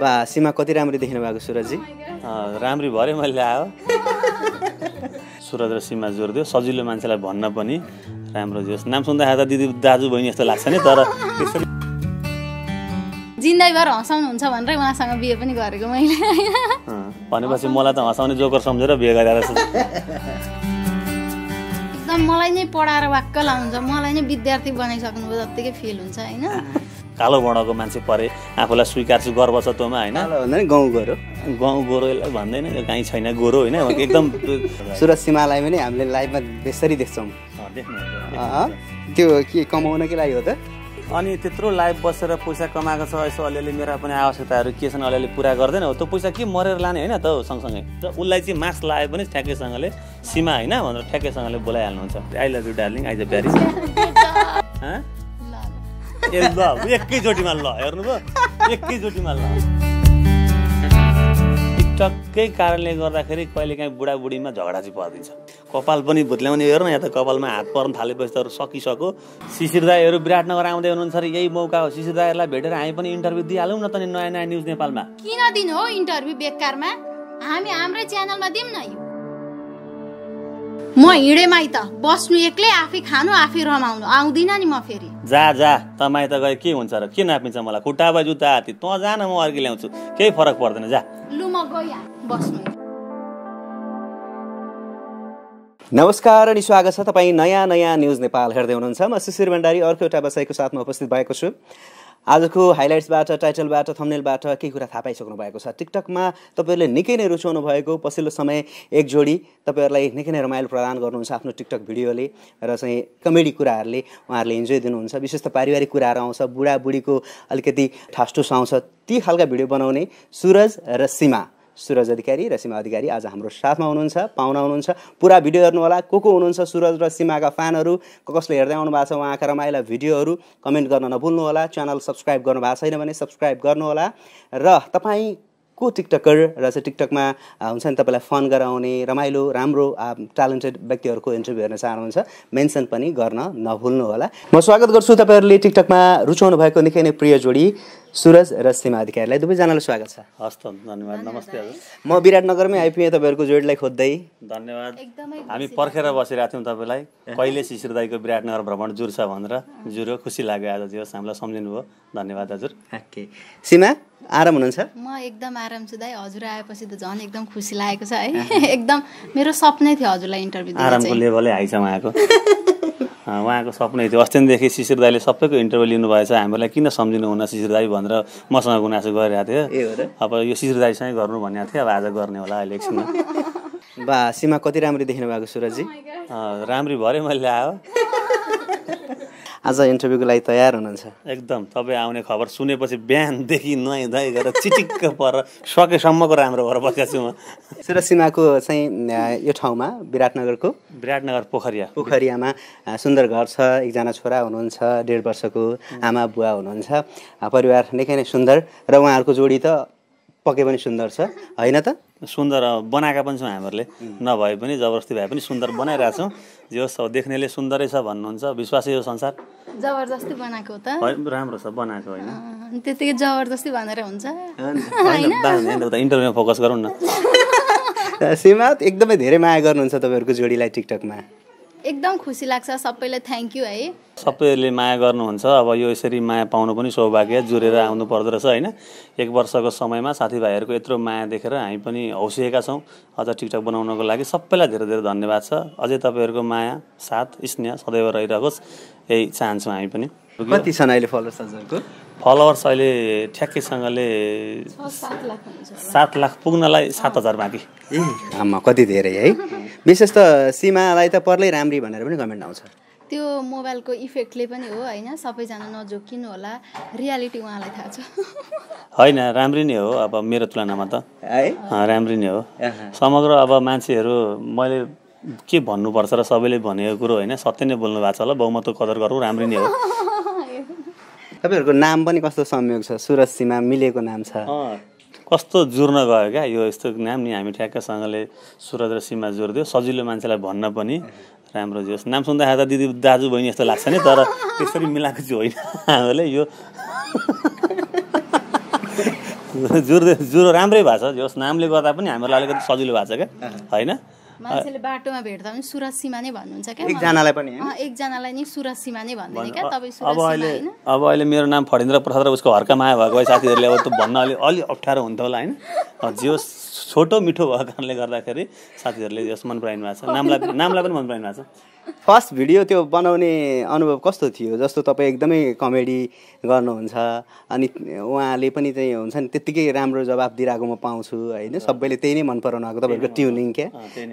बा सीमा कति राम्ररी देख्नु भएको सुरजी राम्री भरे मैले आयो सुरज र सीमा जोड दियो सजिलो मान्छेलाई भन्न पनि राम्रो जोस् नाम सुन्दाखेरि त दिदी दाजु बहिनी जस्तो लाग्छ नि तर जिन्दगीभर हँसाउनुहुन्छ भनेर उहाँसँग बिहे पनि गरेको मैले भनेपछि मलाई त हँसाउने जोकर सम्झेर बिहे गरेर एकदम मलाई नै पढाएर वाक्क लाउनुहुन्छ मलाई नै विद्यार्थी बनाइसक्नुभयो जत्तिकै फिल हुन्छ होइन कालो वर्णको मान्छे परे आफूलाई स्वीकार्छु गर्व छ तँमा होइन गाउँ गोरो गाउँ गोरोलाई भन्दैन यो काहीँ छैन गोरो होइन एकदम सुरज सिमालाई पनि हामीले लाइफमा बेसरी देख्छौँ त्यो के कमाउनकै लागि हो त अनि त्यत्रो लाइफ बसेर पैसा कमाएको छ यसो अलिअलि मेरा पनि आवश्यकताहरू के छन् अलिअलि पुरा गर्दैन हो त्यो पैसा के मरेर लाने होइन त सँगसँगै र उसलाई चाहिँ मास्क लगाए पनि ठ्याक्कैसँगले सीमा होइन भनेर ठ्याक्कैसँगले बोलाइहाल्नुहुन्छ I love you darling eyes a very ए ल एकैचोटिमा ल एकैचोटिमा ल कारणले गर्दाखेरि कहिलेकाहीँ बुढाबुढीमा झगडा चाहिँ परिदिन्छ कपाल पनि भुत्ल्याउने हेर्न या त कपालमा हात पर्न थालेपछि त सकिसक्यो शिशिर दाईहरू विराटनगर आउँदै हुनुहुन्छ अरे यही मौका हो शिशिर दाईहरूलाई भेटेर हामी पनि इन्टरभ्यू दिइहालौँ न त नयाँ नयाँ न्युज नेपालमा किन दिनु हो इन्टरभ्यू बेकारमा हामी हाम्रै च्यानलमा दिउँ न यो म हिँडेँ माइत बस्नु एक्लै आफै खानु आफै रमाउनु आउँदिनँ नि म फेरि जा जा तपाईँ त गए के हुन्छ र के नापिन्छ मलाई खुट्टा भयो जुत्ता हात्ती तँ जान म अर्की ल्याउँछु केही फरक पर्दैन जा लु म गइहाल्छु बस्नु नमस्कार अनि स्वागत छ तपाईँ नयाँ नयाँ न्युज नेपाल हेर्दै हुनुहुन्छ म शिशिर भण्डारी अर्को एउटा व्यवसायको साथमा उपस्थित भएको छु आजको हाइलाइट्सबाट टाइटलबाट थम्नेलबाट केही कुरा थाहा पाइसक्नु भएको छ टिकटकमा तपाईँहरूले निकै नै रुचाउनु भएको पछिल्लो समय एक जोडी तपाईँहरूलाई निकै नै रमाइलो प्रदान गर्नुहुन्छ आफ्नो टिकटक भिडियोले र चाहिँ कमेडी कुराहरूले उहाँहरूले इन्जोय दिनुहुन्छ विशेष त पारिवारिक कुराहरू आउँछ बुढाबुढीको अलिकति ठासठुस आउँछ ती खालका भिडियो बनाउने सुरज र सीमा सुरज अधिकारी र सीमा अधिकारी आज हाम्रो साथमा हुनुहुन्छ पाहुना हुनुहुन्छ पुरा भिडियो हेर्नु होला को को हुनुहुन्छ सुरज र सीमाका फ्यानहरू कसले हेर्दै आउनु भएको छ उहाँका रमाइला भिडियोहरू कमेन्ट गर्न नभुल्नुहोला च्यानल सब्सक्राइब गर्नु भएको छैन भने सब्सक्राइब गर्नुहोला र तपाईँ को टिकटकर र चाहिँ टिकटकमा हुन्छ नि तपाईँलाई फन गराउने रमाइलो राम्रो ट्यालेन्टेड व्यक्तिहरूको इन्टरभ्यू हेर्न चाहनुहुन्छ मेन्सन पनि गर्न नभुल्नु होला म स्वागत गर्छु तपाईँहरूले टिकटकमा रुचाउनु भएको निकै नै प्रिय जोडी सुरज र सीमा अधिकारीलाई दुवैजनालाई स्वागत छ हस् धन्यवाद नमस्ते हजुर म विराटनगरमै आइपुगेँ तपाईँहरूको जोडलाई खोज्दै धन्यवाद हामी पर्खेर बसिरहेको थियौँ तपाईँलाई कहिले शिशिर दाईको विराटनगर भ्रमण जुर्छ भनेर जुरो खुसी लाग्यो आज दिवस हामीलाई सम्झिनु भयो धन्यवाद हजुर ओके सीमा आराम हुनुहुन्छ म एकदम आराम छु दाइ हजुर आएपछि त झन् एकदम खुसी लागेको छ है एकदम मेरो सपनै थियो हजुरलाई इन्टरभ्यू आरामको लेभलै छ आएको उहाँको सपना थियो अस्तिदेखि शिशिर दाईले सबैको इन्टरभ्यू लिनुभएछ हामीलाई किन सम्झिनु हुन शिशिर दाई भनेर मसँग गुनासो गरिरहेको थियो अब यो शिशिर दाईसँगै गर्नु भनेको थियो अब आज गर्ने होला अहिले एकछिन बा सीमा कति राम्ररी देख्नु भएको सुरजी राम्री भरे मैले आयो आज इन्टरभ्यूको लागि तयार हुनुहुन्छ एकदम तपाईँ आउने खबर सुनेपछि बिहानदेखि धुवाई गरेर चिटिक्क पर सकेसम्मको राम्रो भएर बसेको छु म सिरसिनाको चाहिँ यो ठाउँमा विराटनगरको विराटनगर पोखरिया पोखरियामा सुन्दर घर छ एकजना छोरा हुनुहुन्छ डेढ वर्षको आमा बुवा हुनुहुन्छ परिवार निकै नै सुन्दर र उहाँहरूको जोडी त पक्कै पनि सुन्दर छ होइन त सुन्दर बनाएका पनि छौँ हामीहरूले नभए पनि जबरजस्ती भए पनि सुन्दर छौँ जे होस् अब देख्नेले सुन्दरै छ भन्नुहुन्छ विश्वासै हो संसार जबरजस्ती बनाएको त राम्रो छ बनाएको होइन त्यतिकै जबरजस्ती भनेर हुन्छ इन्टरभ्यूमा फोकस गरौँ न सीमा एकदमै धेरै माया गर्नुहुन्छ तपाईँहरूको जोडीलाई टिकटकमा एकदम खुसी लाग्छ सबैलाई थ्याङ्क यू है सबैले माया गर्नुहुन्छ अब यो यसरी माया पाउनु पनि सौभाग्य जुरेर आउनु पर्दो रहेछ होइन एक वर्षको समयमा साथीभाइहरूको यत्रो माया देखेर हामी पनि हौसिएका छौँ अझ टिकटक बनाउनको लागि सबैलाई धेरै धेरै धन्यवाद छ अझै तपाईँहरूको माया साथ स्नेह सदैव रहिरहोस् यही चाहन्छौँ हामी पनि कति छन् अहिले फलोवर्स फलोवर्स अहिले ठ्याक्कैसँगले सात लाख पुग्नलाई सात हजार बाँकी ए आमा कति धेरै है विशेष त सीमालाई त पर्लै राम्री भनेर पनि कमेन्ट आउँछ त्यो मोबाइलको इफेक्टले पनि हो होइन सबैजना नजोकिनु होला रियालिटी उहाँलाई थाहा छ होइन राम्री नै हो अब मेरो तुलनामा त है राम्री नै हो समग्र अब मान्छेहरू मैले के भन्नुपर्छ र सबैले भनेको कुरो होइन सत्य नै बोल्नु भएको छ होला बहुमतको कदर गरौँ राम्री नै हो तपाईँहरूको नाम पनि कस्तो संयोग छ सुरज सीमा मिलेको नाम छ कस्तो जुर्न गयो क्या यो यस्तो नाम नि हामी ठ्याक्कसँगले सुरज र सीमा जोड्दियो सजिलो मान्छेलाई भन्न पनि राम्रो जे नाम सुन्दाखेरि त दिदी दाजु बहिनी जस्तो लाग्छ नि तर त्यसरी मिलाएको चाहिँ होइन हामीले यो जुर जुरो राम्रै भएको छ जोस् नामले गर्दा पनि हामीलाई अलिकति सजिलो भएको छ क्या होइन मान्छेले बाटोमा भेट्दा पनि सुरज सीमा नै भन्नुहुन्छ क्या एकजनालाई पनि एकजनालाई नै सुरज सीमा नै भन्दैन क्या तपाईँ अब अहिले अब अहिले मेरो नाम फरेन्द्र प्रसाद र उसको हर्का माया भएको साथीहरूले अब त्यो भन्न अलिक अलिक अप्ठ्यारो हुन्थ्यो होला होइन जे छोटो मिठो भएको कारणले गर्दाखेरि साथीहरूले यस मन पराइनु भएको छ नामलाई नामलाई पनि मन पराइनु भएको छ फर्स्ट भिडियो त्यो बनाउने अनुभव कस्तो थियो जस्तो तपाईँ एकदमै कमेडी गर्नुहुन्छ अनि उहाँले पनि चाहिँ हुन्छ नि त्यत्तिकै राम्रो जवाब दिइरहेको म पाउँछु होइन सबैले त्यही नै मन पराउनु भएको तपाईँहरूको ट्युनिङ क्या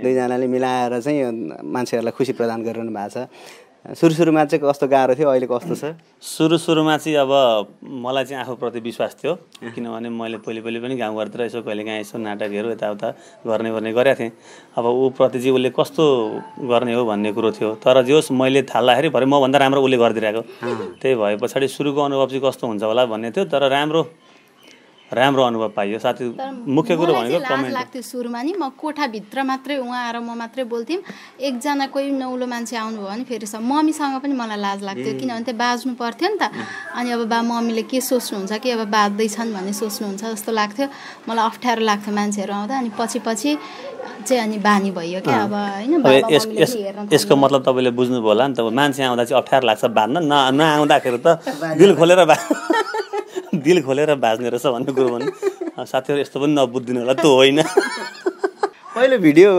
दुईजनाले मिलाएर चाहिँ मान्छेहरूलाई खुसी प्रदान गरिरहनु भएको छ सुरु सुरुमा चाहिँ कस्तो गाह्रो थियो अहिले कस्तो छ सुरु सुरुमा चाहिँ अब मलाई चाहिँ आफूप्रति विश्वास थियो किनभने मैले पहिले पहिले पनि गाउँघरतिर यसो कहिले कहाँ यसो नाटकहरू यताउता गर्ने गर्ने गरेका थिएँ अब ऊप्रति चाहिँ उसले कस्तो गर्ने हो भन्ने कुरो थियो तर जे होस् मैले थाल्दाखेरि भरे मभन्दा राम्रो उसले गरिदिरहेको त्यही भए पछाडि सुरुको अनुभव चाहिँ कस्तो हुन्छ होला भन्ने थियो तर राम्रो राम्रो अनुभव पाइयो साथी मुख्य कुरो भनेको कमेन्ट लाग्थ्यो सुरुमा नि म कोठाभित्र मात्रै उहाँ आएर म मात्रै बोल्थ्यौँ एकजना कोही नौलो मान्छे आउनुभयो भने फेरि मम्मीसँग पनि मलाई लाज लाग्थ्यो किनभने त्यो बाज्नु पर्थ्यो नि त अनि अब बा मम्मीले के सोच्नुहुन्छ कि अब बाँच्दैछन् भन्ने सोच्नुहुन्छ जस्तो लाग्थ्यो मलाई अप्ठ्यारो लाग्थ्यो मान्छेहरू आउँदा अनि पछि पछि चाहिँ अनि बानी भयो क्या अब होइन यसको मतलब तपाईँले बुझ्नुभयो होला नि त मान्छे आउँदा चाहिँ अप्ठ्यारो लाग्छ बाँध्न न नआउँदाखेरि त बिल खोलेर बा दिल खोलेर भाज्ने रहेछ भन्ने कुरो भन्नु साथीहरू यस्तो पनि नबुझिदिनु होला त्यो होइन पहिलो भिडियो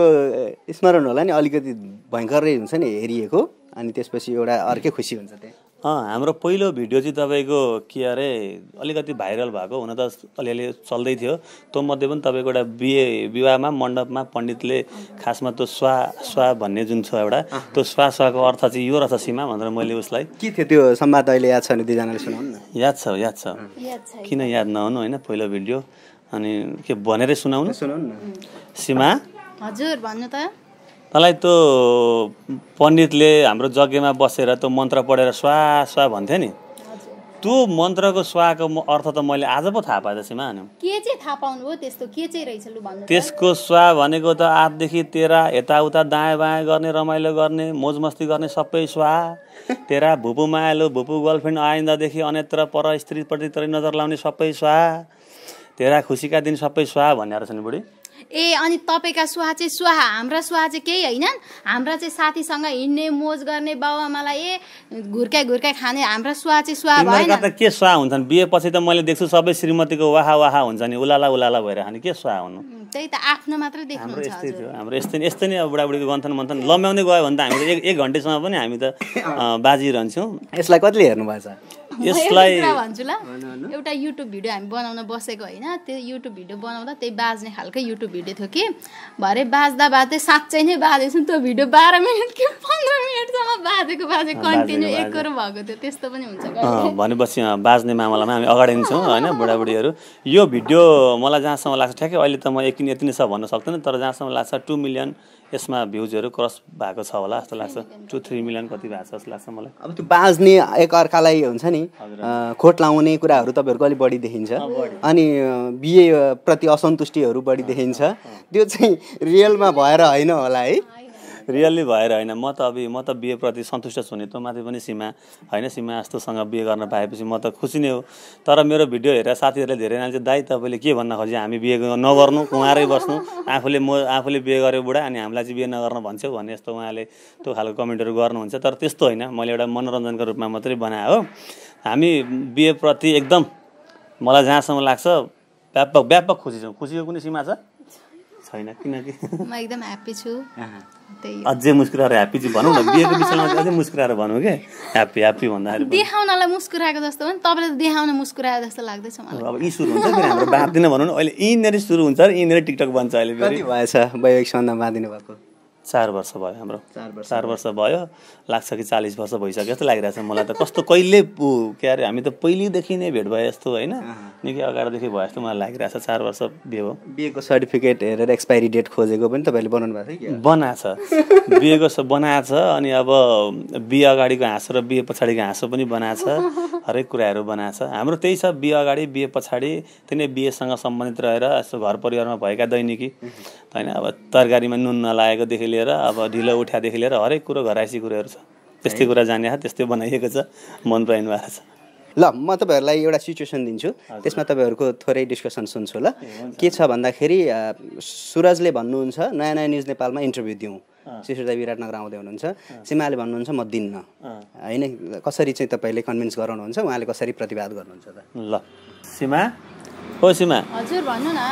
स्मरण होला नि अलिकति भयङ्करै हुन्छ नि हेरिएको अनि त्यसपछि एउटा अर्कै खुसी हुन्छ त्यहाँ हाम्रो पहिलो भिडियो चाहिँ तपाईँको के अरे अलिकति भाइरल भएको हुन त अलिअलि चल्दै थियो त्यो मध्ये पनि तपाईँको एउटा बिहे विवाहमा मण्डपमा पण्डितले खासमा त्यो स्वा स्वा भन्ने जुन छ एउटा त्यो स्वा स्वाको अर्थ चाहिँ यो रहेछ सीमा भनेर मैले उसलाई के थियो त्यो सम्वाद अहिले याद छ भने दुईजनाले सुनाउनु न याद छ याद छ किन याद नहुनु होइन पहिलो भिडियो अनि के भनेरै सुनाउनु सुनाउनु सीमा हजुर भन्नु त तँलाई त्यो पण्डितले हाम्रो जग्गामा बसेर त्यो मन्त्र पढेर स्वा स्वा भन्थ्यो नि त्यो मन्त्रको स्वाको अर्थ त मैले आज पो थाहा पाएँ त्यसमा के थाहा पाउनु हो त्यसको स्वा भनेको त आठदेखि तेह्र यताउता दायाँ बायाँ गर्ने रमाइलो गर्ने मोज मस्ती गर्ने सबै स्वा तेरा भुपु मायालो भुपु गर्लफ्रेन्ड आइन्दादेखि अन्यत्र पर स्त्रीप्रति नजर लाउने सबै स्वा तेरा खुसीका दिन सबै स्वा रहेछ नि बुढी ए अनि तपाईँका सुहा चाहिँ सुहा हाम्रा सुहा चाहिँ केही होइनन् हाम्रा चाहिँ साथीसँग हिँड्ने मोज गर्ने बाबुआमालाई ए घुर्काइ घुर्काइ खाने हाम्रा सुहा चाहिँ सुहा भएन त के सुहा हुन्छन् बिहेपछि त मैले देख्छु सबै श्रीमतीको वाहा वाहा हुन्छ नि उलाला उलाला भएर खाने के सुहा हुनु त्यही त आफ्नो मात्रै देख्नु यस्तै हाम्रो यस्तै यस्तै नै अब बुढाबुढीको गन्थन मन्थन लम्ब्याउँदै गयो भने त हामी एक एक घन्टेसम्म पनि हामी त बाजिरहन्छौँ यसलाई कतिले हेर्नु भएको छ यसलाई भन्छु ल एउटा युट्युब भिडियो हामी बनाउन बसेको होइन त्यो युट्युब भिडियो बनाउँदा त्यही बाज्ने खालको युट्युब भिडियो थियो कि भरे बाज्दा बाज्दै साँच्चै नै बाजेछु त्यो भिडियो बाह्र मिनट कि पन्ध्र मिनटसम्म बाजेको बाजे कन्टिन्यू एकरो भएको थियो त्यस्तो पनि हुन्छ भनेपछि बाज्ने मामलामा हामी अगाडि नै छौँ होइन बुढाबुढीहरू यो भिडियो मलाई जहाँसम्म लाग्छ ठ्याक्कै अहिले त म एकिन यति नै छ भन्न सक्दैन तर जहाँसम्म लाग्छ टु मिलियन यसमा भ्युजहरू क्रस भएको छ होला जस्तो लाग्छ टु थ्री मिलियन कति भएको छ जस्तो लाग्छ मलाई अब त्यो बाँच्ने एकअर्कालाई हुन्छ नि खोट लाउने कुराहरू तपाईँहरूको अलिक बढी देखिन्छ अनि बिहेप्रति प्रति असन्तुष्टिहरू बढी देखिन्छ त्यो चाहिँ रियलमा भएर होइन होला है रियल्ली भएर होइन म त अब म त बिहेप्रति सन्तुष्ट छु नि त माथि पनि सीमा होइन सीमा यस्तोसँग बिहे गर्न पाएपछि म त खुसी नै हो तर मेरो भिडियो हेरेर साथीहरूले धेरै नानीले दाइ तपाईँले के भन्न खोजे हामी बिहे नगर्नु उहाँरै बस्नु आफूले म आफूले बिहे गरेँ बुढा अनि हामीलाई चाहिँ बिहे नगर्नु भन्छौ भने यस्तो उहाँले त्यो खालको कमेन्टहरू गर्नुहुन्छ तर त्यस्तो होइन मैले एउटा मनोरञ्जनको रूपमा मात्रै बनाएँ हो हामी बिहेप्रति एकदम मलाई जहाँसम्म लाग्छ व्यापक व्यापक खुसी छौँ खुसीको कुनै सीमा छ छैन किनकि म एकदम ह्याप्पी छु अझै मुस्कुराएर ह्याप्पी चाहिँ भनौँ न बिहेको विषयमा अझै मुस्कुराएर भनौँ के ह्याप्पी ह्याप्पी भन्दाखेरि देखाउनलाई मुस्कुराएको जस्तो हो नि तपाईँले त देखाउन मुस्कुराएको जस्तो लाग्दैछ मलाई अब यी सुरु हुन्छ फेरि हाम्रो बाँध्दैन भनौँ न अहिले यहीँनिर सुरु हुन्छ र यहीँनिर टिकटक बन्छ अहिले भएछ वैवेक सम्बन्ध बाँधिनु भएको चार वर्ष भयो हाम्रो चार वर्ष भयो लाग्छ कि चालिस वर्ष भइसक्यो जस्तो लागिरहेछ मलाई त कस्तो कहिले के अरे हामी त पहिलेदेखि नै भेट भयो जस्तो होइन निकै अगाडिदेखि भयो जस्तो मलाई लागिरहेछ चार वर्ष बिहे बिहेको सर्टिफिकेट हेरेर एक्सपाइरी डेट खोजेको पनि तपाईँले बनाउनु भएको थियो छ बिहेको छ अनि अब बिहे अगाडिको हाँसो र बिहे पछाडिको हाँसो पनि बनाएछ हरेक कुराहरू छ हाम्रो त्यही छ बिहे अगाडि बिहे पछाडि त्यही नै बिहेसँग सम्बन्धित रहेर यस्तो घर परिवारमा भएका दैनिकी होइन अब तरकारीमा नुन नलागेकोदेखि लिएर अब ढिलो उठादेखि लिएर हरेक कुरो घरायसी कुरोहरू छ त्यस्तै कुरा जाने त्यस्तै बनाइएको छ मन पराइनु भएको छ ल म तपाईँहरूलाई एउटा सिचुएसन दिन्छु त्यसमा तपाईँहरूको थोरै डिस्कसन सुन्छु ल के छ भन्दाखेरि सुरजले भन्नुहुन्छ नयाँ नयाँ न्युज नेपालमा इन्टरभ्यू दिउँ शिशुदा विराटनगर आउँदै हुनुहुन्छ सिमाले भन्नुहुन्छ म दिन्न होइन कसरी चाहिँ तपाईँले कन्भिन्स गराउनुहुन्छ उहाँले कसरी प्रतिवाद गर्नुहुन्छ त ल सिमा हो सिमा हजुर भन्नु न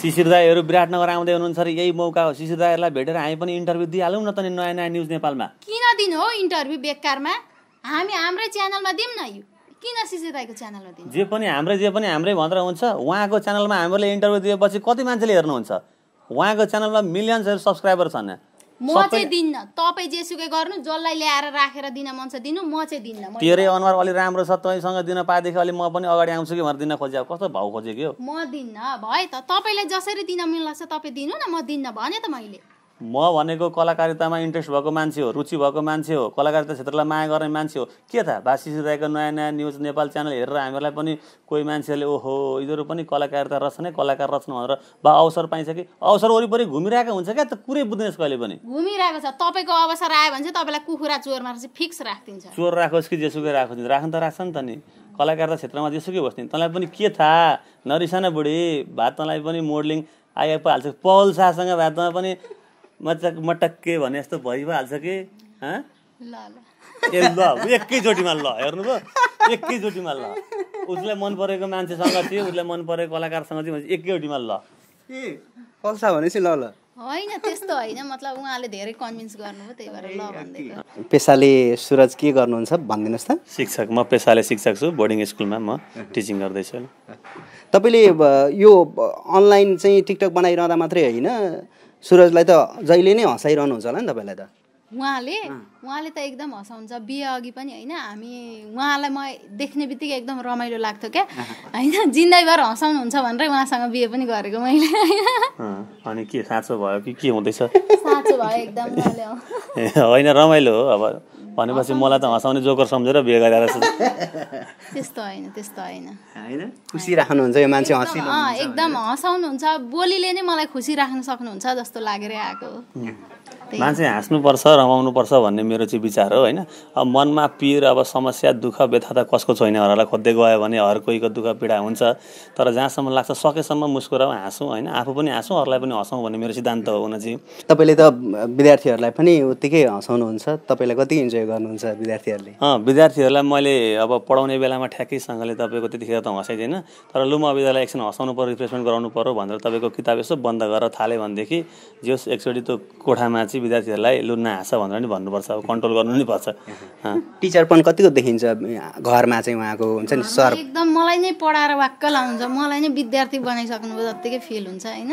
शिशिर दाईहरू विराटनगर आउँदै हुनुहुन्छ अरे यही मौका हो शिशिर दाईहरूलाई भेटेर हामी पनि इन्टरभ्यू दिइहालौँ न त नयाँ नयाँ न्युज नेपालमा किन दिनु हो इन्टरभ्यू बेकारमा हामी हाम्रै च्यानलमा दिउँ न यो किन शिशिर दाईको च्यानलमा दिउँ जे पनि हाम्रै जे पनि हाम्रै भनेर हुन्छ उहाँको च्यानलमा हामीले इन्टरभ्यू दिएपछि कति मान्छेले हेर्नुहुन्छ उहाँको च्यानलमा मिलियन्सहरू सब्सक्राइबर छन् म चाहिँ दिन्न तपाईँ जेसुकै गर्नु जसलाई ल्याएर राखेर दिन मन छ दिनु म चाहिँ दिन्न तेरै अनुहार अलिक राम्रो छ तपाईँसँग दिन पाएदेखि अलिक म पनि अगाडि आउँछु कि भनेर दिन खोजेको कस्तो भाउ खोजेको म दिन्न भए त तपाईँलाई जसरी दिन मिल्छ छ तपाईँ दिनु न म दिन्न भने त मैले म भनेको कलाकारितामा इन्ट्रेस्ट भएको मान्छे हो रुचि भएको मान्छे हो कलाकारिता क्षेत्रलाई माया गर्ने मान्छे हो के था भाषी सिधाएको नयाँ नयाँ न्युज नेपाल च्यानल हेरेर हामीलाई पनि कोही मान्छेले ओहो यिनीहरू पनि कलाकारिता नै कलाकार रचना भनेर बा अवसर पाइन्छ कि अवसर वरिपरि घुमिरहेको हुन्छ क्या त कुरै बुझ्नेस् कहिले पनि घुमिरहेको छ तपाईँको अवसर आयो भने चाहिँ तपाईँलाई कुखुरा चोर चाहिँ फिक्स राखिदिन्छ चोर राखोस् कि जेसुकै राखोस् राख्नु त राख्छ नि त नि कलाकारिता क्षेत्रमा जेसुकै बस्ने तँलाई पनि के थाहा नरिसाना बुढी भात तँलाई पनि मोडलिङ आइहाल्छ पहल शाहसँग भातमा पनि मटक मटक्के भने जस्तो भइ भइहाल्छ कि ए ल एकैचोटिमा ल हेर्नुभयो एकैचोटिमा ल उसलाई मन परेको मान्छेसँग थियो उसलाई मन परेको कलाकारसँग चाहिँ एकैचोटिमा ल ल ल होइन त्यस्तो होइन मतलब उहाँले धेरै कन्भिन्स गर्नुभयो त्यही भएर ल भन्दै पेसाले सुरज के गर्नुहुन्छ भनिदिनुहोस् त शिक्षक म पेसाले शिक्षक छु बोर्डिङ स्कुलमा म टिचिङ गर्दैछु तपाईँले यो अनलाइन चाहिँ टिकटक बनाइरहँदा मात्रै होइन सुरजलाई त जहिले नै हुन्छ होला नि तपाईँलाई त उहाँले उहाँले त एकदम हँसाउँछ बिहे अघि पनि होइन हामी उहाँलाई म देख्ने बित्तिकै एकदम रमाइलो लाग्थ्यो क्या होइन जिन्दगीभर हँसाउनुहुन्छ भनेर उहाँसँग बिहे पनि गरेको मैले अनि के साँचो भयो कि के हुँदैछ साँचो भयो एकदम होइन रमाइलो हो अब भनेपछि मलाई त हँसाउने जोकर सम्झेर बिहे गरेर त्यस्तो होइन त्यस्तो होइन खुसी राख्नुहुन्छ यो मान्छे एकदम हँसाउनुहुन्छ बोलीले नै मलाई खुसी राख्न सक्नुहुन्छ जस्तो लागेर आएको मान्छे हाँस्नुपर्छ रमाउनुपर्छ भन्ने मेरो चाहिँ विचार हो होइन अब मनमा पिर अब समस्या दुःख व्यथा त कसको छैन हरलाई खोज्दै गयो भने हर कोहीको दुःख पीडा हुन्छ तर जहाँसम्म लाग्छ सकेसम्म मुस्कुराउँ हाँसौँ होइन आफू पनि हाँसौँ अरूलाई पनि हँसौँ भन्ने मेरो सिद्धान्त हो हुन चाहिँ तपाईँले त विद्यार्थीहरूलाई पनि उत्तिकै हँसाउनुहुन्छ तपाईँलाई कति इन्जोय इन्जोय गर्नुहुन्छ विद्यार्थीहरूले विद्यार्थीहरूलाई मैले अब पढाउने बेलामा ठ्याक्कैसँगले तपाईँको त्यतिखेर त हँसाइदिनँ तर लु म विद्यालय एकछिन हँसाउनु पऱ्यो रिफ्रेसमेन्ट गराउनु पऱ्यो भनेर तपाईँको किताब यसो बन्द गरेर थाल्यो भनेदेखि जस एकचोटि त्यो कोठामा चाहिँ विद्यार्थीहरूलाई लु नहाँस भनेर नि भन्नुपर्छ अब कन्ट्रोल गर्नु नै पर्छ टिचर पनि कतिको देखिन्छ घरमा चाहिँ उहाँको हुन्छ नि सर एकदम मलाई नै पढाएर वाक्क लाउँछ मलाई नै विद्यार्थी बनाइसक्नुभयो जत्तिकै फिल हुन्छ होइन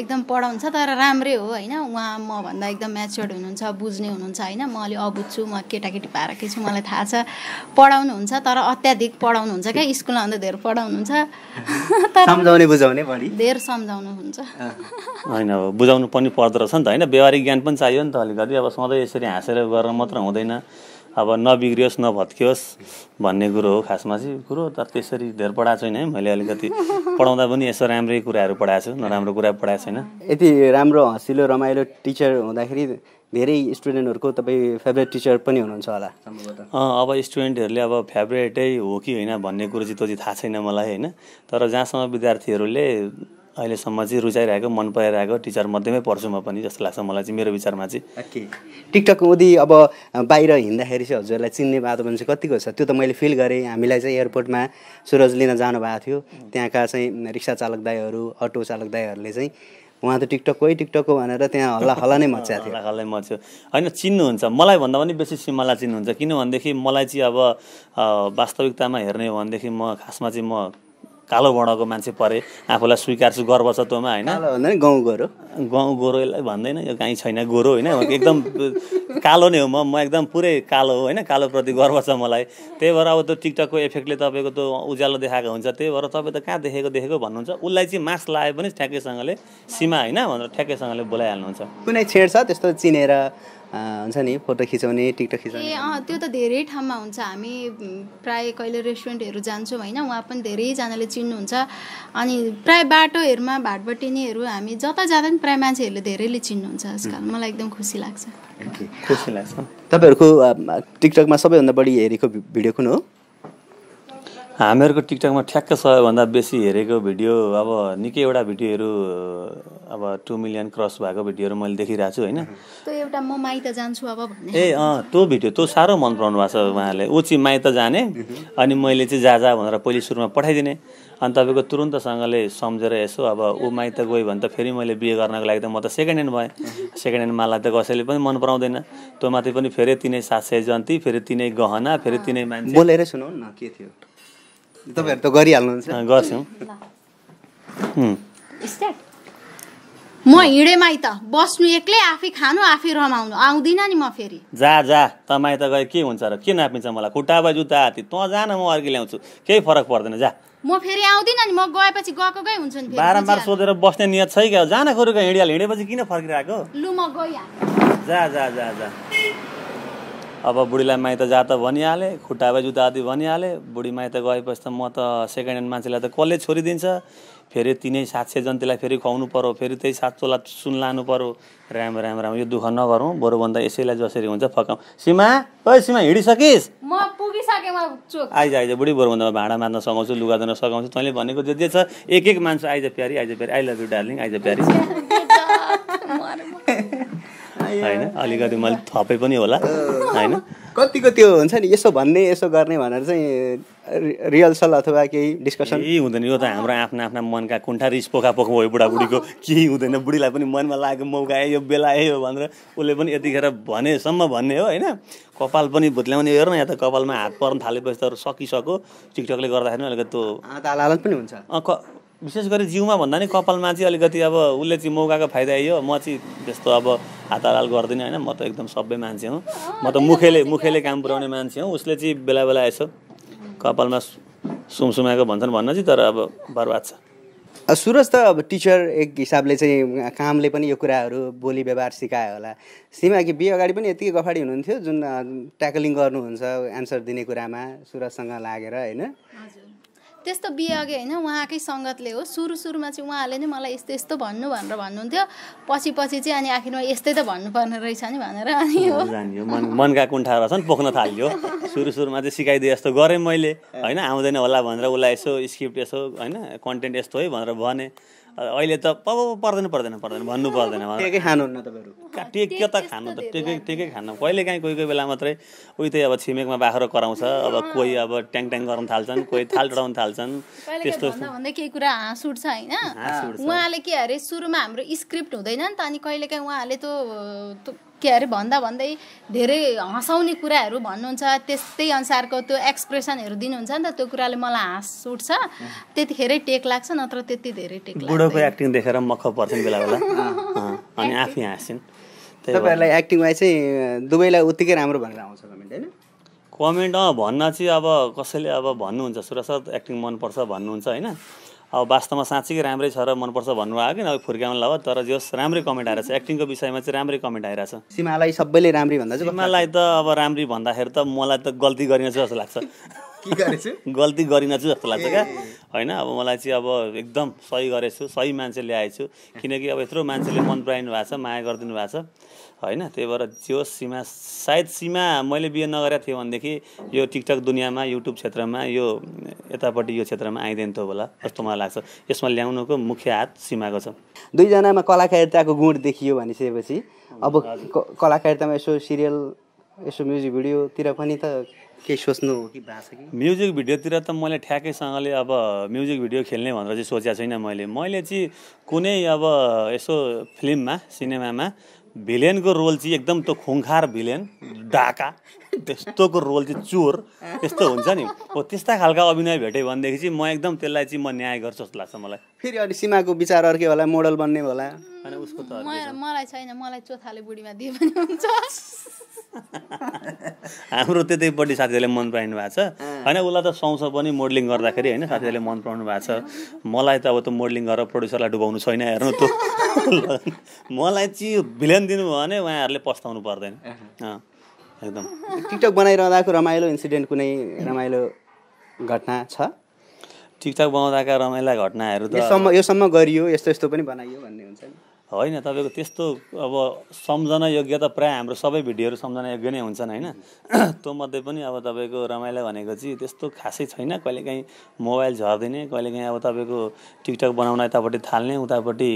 एकदम पढाउँछ तर राम्रै हो होइन उहाँ मभन्दा एकदम म्याच्योर्ड हुनुहुन्छ बुझ्ने हुनुहुन्छ होइन म अलि अबुझ्छु म केटाकेटी पाराकै छु मलाई थाहा छ पढाउनुहुन्छ तर अत्याधिक पढाउनुहुन्छ क्या स्कुलमा आउँदा धेरै पढाउनुहुन्छ सम्झाउने बुझाउने धेरै सम्झाउनुहुन्छ होइन अब बुझाउनु पनि पर्दो रहेछ नि त होइन व्यवहारिक ज्ञान पनि चाहियो नि त अलिकति अब सधैँ यसरी हाँसेर गरेर मात्र हुँदैन अब नबिग्रियोस् नभत्कियोस् भन्ने कुरो हो खासमा चाहिँ कुरो तर त्यसरी धेर पढाएको छैन है मैले अलिकति पढाउँदा पनि यसो राम्रै कुराहरू पढाएको छु नराम्रो कुरा पढाएको छैन यति राम्रो हँसिलो रमाइलो टिचर हुँदाखेरि धेरै स्टुडेन्टहरूको तपाईँ फेभरेट टिचर पनि हुनुहुन्छ होला अब स्टुडेन्टहरूले अब फेभरेटै हो कि होइन भन्ने कुरो चाहिँ त्यो चाहिँ थाहा छैन मलाई होइन तर जहाँसम्म विद्यार्थीहरूले अहिलेसम्म चाहिँ रुचाइरहेको मन पराइरहेको टिचर मध्येमै पढ्छु म पनि जस्तो लाग्छ मलाई चाहिँ मेरो विचारमा चाहिँ टिकटक उदी अब बाहिर हिँड्दाखेरि चाहिँ हजुरलाई चिन्ने वातावरण चाहिँ कतिको छ त्यो त मैले फिल गरेँ हामीलाई चाहिँ एयरपोर्टमा सुरज लिन जानुभएको थियो त्यहाँका चाहिँ रिक्सा चालक दाईहरू अटो चालक दाईहरूले चाहिँ उहाँ त टिकटकको है टिकटकको भनेर त्यहाँ हल्ला हल्ला नै मच्या थियो हल्ला मच्यो होइन चिन्नुहुन्छ मलाई भन्दा पनि बेसी सिमाला चिन्नुहुन्छ किनभनेदेखि मलाई चाहिँ अब वास्तविकतामा हेर्ने हो भनेदेखि म खासमा चाहिँ म कालो वर्णको मान्छे परे आफूलाई स्वीकार्छु गर्व छ तँमा होइन गाउँ गोरो गाउँ गोरोलाई भन्दैन यो गाई छैन गोरो होइन एकदम कालो नै हो म म एकदम पुरै कालो हो होइन कालोप्रति गर्व छ मलाई त्यही भएर अब त्यो टिकटकको इफेक्टले तपाईँको त्यो उज्यालो देखाएको हुन्छ त्यही भएर तपाईँ त कहाँ देखेको देखेको भन्नुहुन्छ उसलाई चाहिँ मास्क लगाए पनि ठ्याक्कैसँगले सीमा होइन भनेर ठ्याक्कैसँगले बोलाइहाल्नुहुन्छ कुनै छेड छ त्यस्तो चिनेर हुन्छ नि फोटो खिचाउने टिकटक खिचाउने ए अँ त्यो त धेरै ठाउँमा हुन्छ हामी प्रायः कहिले रेस्टुरेन्टहरू जान्छौँ होइन उहाँ पनि धेरैजनाले चिन्नुहुन्छ अनि प्रायः बाटोहरूमा भाटबटिनीहरू हामी जता जाँदा पनि प्रायः मान्छेहरूले धेरैले चिन्नुहुन्छ आजकल मलाई एकदम खुसी लाग्छ खुसी लाग्छ तपाईँहरूको टिकटकमा सबैभन्दा बढी हेरेको भिडियो कुन हो हामीहरूको टिकटकमा ठ्याक्क सबैभन्दा बेसी हेरेको भिडियो अब निकैवटा भिडियोहरू अब टु मिलियन क्रस भएको भिडियोहरू मैले देखिरहेको छु होइन ए अँ त्यो भिडियो त्यो साह्रो मन पराउनु भएको छ उहाँहरूले ऊ चाहिँ माइत जाने अनि मैले चाहिँ जा जा भनेर पहिले सुरुमा पठाइदिने अनि तपाईँको तुरुन्तसँगले सम्झेर यसो अब ऊ माइत गयो भने त फेरि मैले बिहे गर्नको लागि त म त सेकेन्ड ह्यान्ड भएँ सेकेन्ड ह्यान्ड माला त कसैले पनि मन पराउँदैन त्यो माथि पनि फेरि तिनै सात सय जन्ती फेरि तिनै गहना फेरि तिनै मान्छे बोलेरै सुनौ न के थियो तपाईँहरू त गरिहाल्नुहुन्छ गर्छौँ म हिँडेँ त बस्नु एक्लै आफै खानु आफै रमाउनु आउँदिनँ नि म फेरि जा जा तपाईँ त गए के हुन्छ र के नापिन्छ मलाई खुट्टा भाइ जुत्ता हात्ती तँ जान म अर्की ल्याउँछु केही फरक पर्दैन जा म फेरि आउँदिनँ नि म गएपछि गएको गए हुन्छ नि बारम्बार सोधेर बस्ने नियत छ क्या जान कुरो हिँडिहाल हिँडेपछि किन फर्किरहेको लु म गइहाल्छु जा जा जा जा अब बुढीलाई माइत जा त भनिहालेँ खुट्टाबै जुत्ता आदि भनिहालेँ बुढी माइत गएपछि त म त सेकेन्ड ह्यान्ड मान्छेलाई त कसले छोडिदिन्छ फेरि तिनै सात सय जन्तीलाई फेरि खुवाउनु पऱ्यो फेरि त्यही सात चोला सुन लानु पऱ्यो राम्रो राम्रो राम यो दुःख नगरौँ बरु भन्दा यसैलाई जसरी हुन्छ फकाउँ सीमा ओइ सीमा हिँडिसकिस् आइज आइज बुढी बरु भन्दा भाँडा मार्न सघाउँछु लुगा धुन सघाउँछु तैँले भनेको जे जे छ एक एक मान्छे आइज प्यारी आइज प्यारी आई लभ यु डार्लिङ आइज प्यारी होइन अलिकति मैले थपे पनि होला होइन कतिको त्यो हुन्छ नि यसो भन्ने यसो गर्ने भनेर चाहिँ रिहर्सल अथवा केही डिस्कसन केही हुँदैन यो त हाम्रो आफ्नो आफ्ना मनका कुन्ठा रिस पोखा पोखा भयो बुढाबुढीको केही हुँदैन बुढीलाई पनि मनमा लागेको मौका आयो बेला आयो भनेर उसले पनि यतिखेर भनेसम्म भन्ने हो होइन कपाल पनि भुत्ल्याउने हेर न यहाँ त कपालमा हात पर्न थालेपछि त सकिसक्यो टिकटकले गर्दाखेरि अलिकति त्यो पनि हुन्छ विशेष गरी जिउमा भन्दा नि कपालमा चाहिँ अलिकति अब उसले चाहिँ मौकाको फाइदा यो म चाहिँ त्यस्तो अब हातालाल गर्दिनँ होइन म त एकदम सबै मान्छे हुँ म त मुखेले मुखेले काम पुऱ्याउने मान्छे हुँ उसले चाहिँ बेला बेला यसो कपालमा सुमसुमाएको भन्छन् भन्न चाहिँ तर अब बर्बाद छ सुरज त अब टिचर एक हिसाबले चाहिँ कामले पनि यो कुराहरू बोली व्यवहार सिकायो होला कि बिहे अगाडि पनि यतिकै गफाडी हुनुहुन्थ्यो जुन ट्याकलिङ गर्नुहुन्छ एन्सर दिने कुरामा सुरजसँग लागेर होइन त्यस्तो अघि होइन उहाँकै सङ्गतले हो सुरु सुरुमा चाहिँ उहाँले नै मलाई यस्तो यस्तो भन्नु भनेर भन्नुहुन्थ्यो पछि पछि चाहिँ अनि आखिरमा यस्तै त भन्नुपर्ने रहेछ नि भनेर अनि हो मन मनका कुण्ठाहरू नि पोख्न थाल्यो सुरु सुरुमा चाहिँ सिकाइदियो यस्तो गरेँ मैले होइन आउँदैन होला भनेर उसलाई यसो स्क्रिप्ट यसो होइन कन्टेन्ट यस्तो है भनेर भने अहिले त पब पर्दैन पर्दैन पर्दैन भन्नु पर्दैन टेकै टेक त खानु त टेकै टेकै खानु कहिले काहीँ कोही कोही बेला मात्रै उही त अब छिमेकमा बाख्रो कराउँछ अब कोही अब ट्याङ ट्याङ गर्न थाल्छन् कोही थाल डढाउन थाल्छन् त्यस्तो भन्दा केही कुरा हाँस उठ्छ होइन उहाँले के अरे सुरुमा हाम्रो स्क्रिप्ट हुँदैन नि त अनि कहिले काहीँ उहाँहरूले त के अरे भन्दा भन्दै धेरै हँसाउने कुराहरू भन्नुहुन्छ त्यस्तै अनुसारको त्यो एक्सप्रेसनहरू दिनुहुन्छ नि त त्यो कुराले मलाई हाँस उठ्छ त्यतिखेरै टेक लाग्छ नत्र त्यति धेरै टेक बुढोको एक्टिङ देखेर मख पर्छन् बेला बेला अनि आफै हाँसिन् तपाईँहरूलाई एक्टिङ वाइज चाहिँ दुवैलाई उत्तिकै राम्रो भनेर आउँछ कमेन्ट होइन कमेन्ट अँ भन्न चाहिँ अब कसैले अब भन्नुहुन्छ सुरक्षा एक्टिङ मनपर्छ भन्नुहुन्छ होइन अब वास्तवमा साँच्चीकै राम्रै छ र मनपर्छ भन्नु आयो कि अब फुर्काउनु ल तर जस राम्रै कमेन्ट आइरहेछ एक्टिङको विषयमा चाहिँ राम्रै कमेन्ट आइरहेको छ सिमालाई सबैले राम्री भन्दा चाहिँ सिमालाई त अब राम्री भन्दाखेरि त मलाई त गल्ती गरिन छु जस्तो लाग्छ गल्ती गरिन छु जस्तो लाग्छ क्या होइन अब मलाई चाहिँ अब एकदम सही गरेछु सही मान्छे ल्याएछु किनकि अब यत्रो मान्छेले मन पराइनु भएको छ माया गरिदिनु भएको छ होइन त्यही भएर जो सीमा सायद सीमा मैले बिहे नगरेको थिएँ भनेदेखि यो टिकटक दुनियाँमा युट्युब क्षेत्रमा यो यतापट्टि यो क्षेत्रमा आइदिएन त होला जस्तो मलाई लाग्छ यसमा ल्याउनुको मुख्य हात सीमाको छ दुईजनामा कलाकारिताको गुण देखियो भनिसकेपछि अब कलाकारितामा यसो सिरियल यसो म्युजिक भिडियोतिर पनि त केही सोच्नु हो कि कि भाषा म्युजिक भिडियोतिर त मैले ठ्याकैसँगले अब म्युजिक भिडियो खेल्ने भनेर चाहिँ सोचेको छैन मैले मैले चाहिँ कुनै अब यसो फिल्ममा सिनेमामा भिलेनको रोल चाहिँ एकदम त्यो खुङखार भिलेन डाका त्यस्तोको रोल चाहिँ चोर त्यस्तो हुन्छ नि हो त्यस्ता खालका अभिनय भेट्यो भनेदेखि चाहिँ म एकदम त्यसलाई चाहिँ म न्याय गर्छु जस्तो लाग्छ मलाई फेरि अनि सीमाको विचार अर्कै होला मोडल बन्ने होला अनि उसको त मलाई छैन मलाई चोथाले बुढीमा दिए पनि हुन्छ हाम्रो त्यतैपट्टि साथीहरूले मन पराउनु भएको छ होइन उसलाई त सुहाउँछ पनि मोडलिङ गर्दाखेरि होइन साथीहरूले मन पराउनु भएको छ मलाई त अब त्यो मोडलिङ गरेर प्रड्युसरलाई डुबाउनु छैन हेर्नु त मलाई चाहिँ दिनु दिनुभयो भने उहाँहरूले पस्ताउनु पर्दैन एकदम टिकटक बनाइरहँदाको रमाइलो इन्सिडेन्ट कुनै रमाइलो घटना छ टिकटक बनाउँदाका रमाइला घटनाहरू त योसम्म गरियो यस्तो यस्तो पनि बनाइयो भन्ने हुन्छ नि होइन तपाईँको त्यस्तो अब सम्झना योग्य त प्रायः हाम्रो सबै भिडियोहरू सम्झना योग्य नै हुन्छन् होइन त्योमध्ये पनि अब तपाईँको रमाइलो भनेको चाहिँ त्यस्तो खासै छैन कहिलेकाहीँ मोबाइल झर्दिने कहिलेकाहीँ अब तपाईँको टिकटक बनाउन यतापट्टि थाल्ने उतापट्टि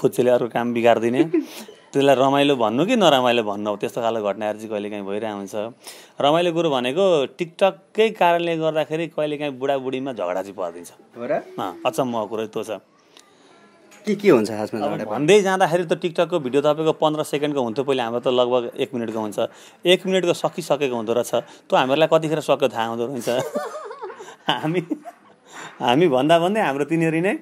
फुच्चेले अर्को काम बिगारिदिने त्यसलाई रमाइलो भन्नु कि नरमाइलो भन्नु त्यस्तो खालको घटनाहरू चाहिँ कहिलेकाहीँ भइरहेको हुन्छ रमाइलो कुरो भनेको टिकटककै कारणले गर्दाखेरि कहिलेकाहीँ बुढाबुढीमा झगडा चाहिँ पर्दिन्छ अचम्मको कुरो त्यो छ के के हुन्छ खासमा भन्दै जाँदाखेरि त टिकटकको भिडियो तपाईँको पन्ध्र सेकेन्डको हुन्थ्यो पहिला हाम्रो त लगभग एक मिनटको हुन्छ एक मिनटको सकिसकेको हुँदो रहेछ त्यो हामीहरूलाई कतिखेर सक्यो थाहा हुँदो रहेछ हामी हामी भन्दा भन्दै हाम्रो तिनीहरू नै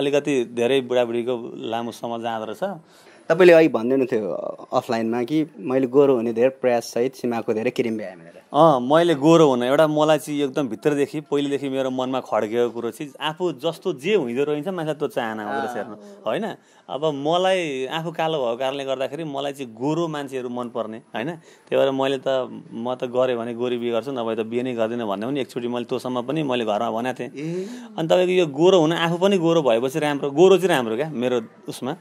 अलिकति धेरै बुढाबुढीको लामो समय जाँदो रहेछ तपाईँले अघि भनिदिनु थियो अफलाइनमा कि मैले गोरो हुने धेरै प्रयास सहित सिमाको धेरै क्रिम भ्याएँ भनेर अँ मैले गोरो हुन एउटा मलाई चाहिँ एकदम भित्रदेखि पहिलेदेखि मेरो मनमा खड्केको कुरो चाहिँ आफू जस्तो जे हुँदो रहेछ मान्छे त्यो चाहना हुँदो रहेछ हेर्नु होइन अब मलाई आफू कालो भएको कारणले गर्दाखेरि मलाई चाहिँ गोरो मान्छेहरू मनपर्ने होइन त्यही भएर मैले त म त गरेँ भने गोरी बिहे गर्छु नभए त बिहे नै गर्दिनँ भन्दा पनि एकचोटि मैले तँसम्म पनि मैले घरमा भनेको थिएँ अनि तपाईँको यो गोरो हुन आफू पनि गोरो भएपछि राम्रो गोरो चाहिँ राम्रो क्या मेरो उसमा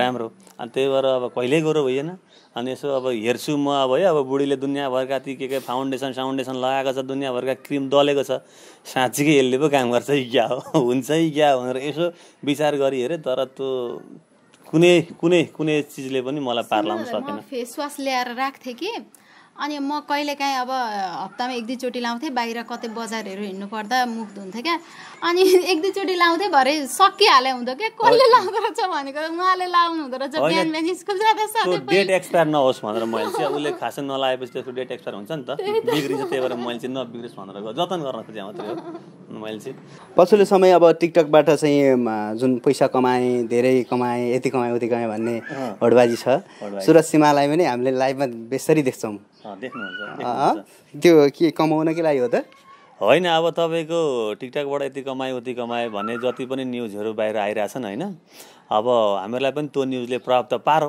राम्रो अनि त्यही भएर अब कहिल्यै गोरो भइएन अनि यसो अब हेर्छु म अब है अब बुढीले दुनियाँभरका ती के के फाउन्डेसन साउन्डेसन लगाएको छ दुनियाँभरका क्रिम दलेको छ साँच्चीकै यसले पो काम गर्छ क्या हो हुन्छ कि क्या भनेर यसो विचार गरी हेरेँ तर त्यो कुनै कुनै कुनै चिजले पनि मलाई पार लाउन सकेन फेस वास ल्याएर राख्थेँ कि अनि म कहिलेकाहीँ अब हप्तामा एक दुईचोटि लाउँथेँ बाहिर कतै बजारहरू हिँड्नु पर्दा मुख धुन्थेँ क्या अनि एक दुईचोटि लाउँथेँ भरे सकिहाल्यो हुँदो क्या कसले लाउँदो रहेछ भनेको उहाँले लाउनु हुँदो रहेछ बिहान बिहान स्कुल जाँदा डेट एक्सपायर नहोस् भनेर मैले चाहिँ उसले खासै नलाएपछि त्यसको डेट एक्सपायर हुन्छ नि त बिग्रिन्छ त्यही भएर मैले चाहिँ नबिग्रिस् भनेर जतन गर्न खोजेँ मात्रै हो मैले चाहिँ पछिल्लो समय अब टिकटकबाट चाहिँ जुन पैसा कमाएँ धेरै कमाएँ यति कमाएँ उति कमाएँ भन्ने होडबाजी छ सुरज सिमालाई पनि हामीले लाइभमा बेसरी देख्छौँ त्यो के कमाउनकै लागि हो त होइन अब तपाईँको टिकटकबाट यति कमायो उति कमायो भन्ने जति पनि न्युजहरू बाहिर आइरहेछन् होइन अब हामीहरूलाई पनि त्यो न्युजले प्राप्त पारो